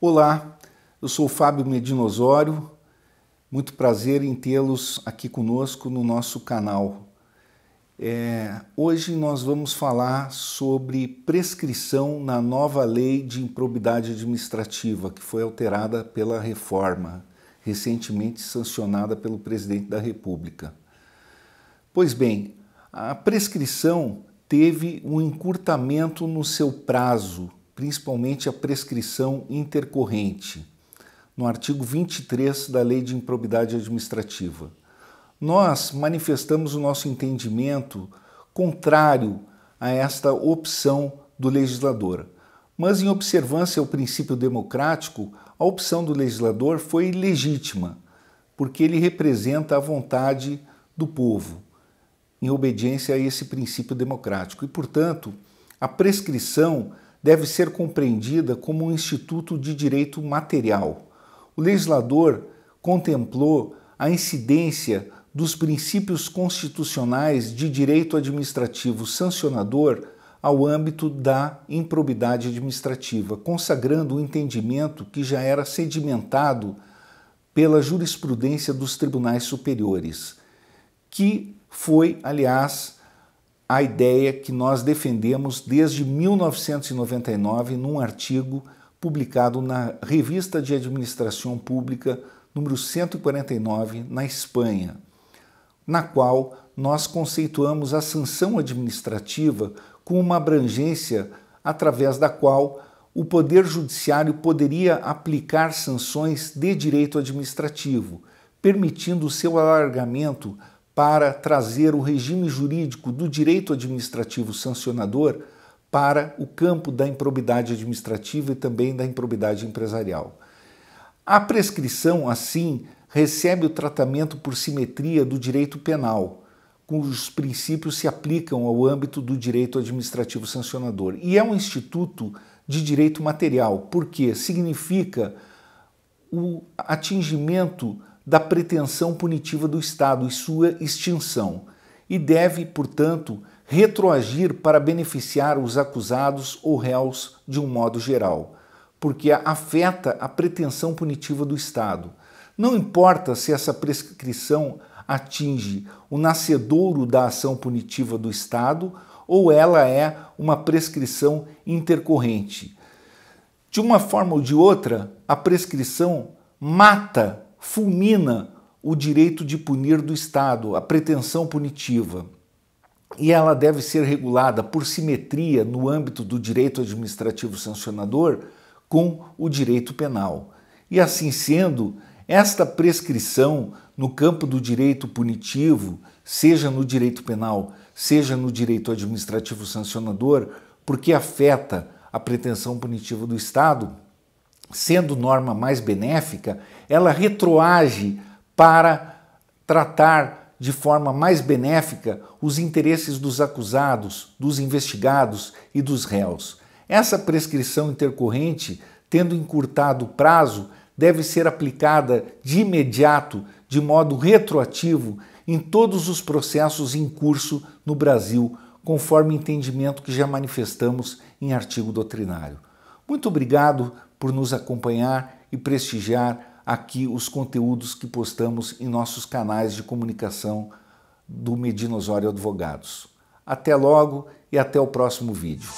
Olá, eu sou Fábio Medina muito prazer em tê-los aqui conosco no nosso canal. É, hoje nós vamos falar sobre prescrição na nova lei de improbidade administrativa que foi alterada pela reforma, recentemente sancionada pelo presidente da República. Pois bem, a prescrição teve um encurtamento no seu prazo principalmente a prescrição intercorrente, no artigo 23 da Lei de Improbidade Administrativa. Nós manifestamos o nosso entendimento contrário a esta opção do legislador. Mas, em observância ao princípio democrático, a opção do legislador foi legítima, porque ele representa a vontade do povo, em obediência a esse princípio democrático. E, portanto, a prescrição deve ser compreendida como um instituto de direito material. O legislador contemplou a incidência dos princípios constitucionais de direito administrativo sancionador ao âmbito da improbidade administrativa, consagrando o um entendimento que já era sedimentado pela jurisprudência dos tribunais superiores, que foi, aliás, a ideia que nós defendemos desde 1999 num artigo publicado na Revista de Administração Pública número 149 na Espanha, na qual nós conceituamos a sanção administrativa com uma abrangência através da qual o Poder Judiciário poderia aplicar sanções de direito administrativo, permitindo o seu alargamento para trazer o regime jurídico do direito administrativo sancionador para o campo da improbidade administrativa e também da improbidade empresarial. A prescrição, assim, recebe o tratamento por simetria do direito penal, cujos princípios se aplicam ao âmbito do direito administrativo sancionador. E é um instituto de direito material, porque significa o atingimento da pretensão punitiva do Estado e sua extinção, e deve, portanto, retroagir para beneficiar os acusados ou réus de um modo geral, porque afeta a pretensão punitiva do Estado. Não importa se essa prescrição atinge o nascedouro da ação punitiva do Estado ou ela é uma prescrição intercorrente. De uma forma ou de outra, a prescrição mata fulmina o direito de punir do Estado, a pretensão punitiva. E ela deve ser regulada por simetria no âmbito do direito administrativo sancionador com o direito penal. E assim sendo, esta prescrição no campo do direito punitivo, seja no direito penal, seja no direito administrativo sancionador, porque afeta a pretensão punitiva do Estado, sendo norma mais benéfica, ela retroage para tratar de forma mais benéfica os interesses dos acusados, dos investigados e dos réus. Essa prescrição intercorrente, tendo encurtado o prazo, deve ser aplicada de imediato, de modo retroativo, em todos os processos em curso no Brasil, conforme entendimento que já manifestamos em artigo doutrinário. Muito obrigado por nos acompanhar e prestigiar aqui os conteúdos que postamos em nossos canais de comunicação do Medinosório Advogados. Até logo e até o próximo vídeo.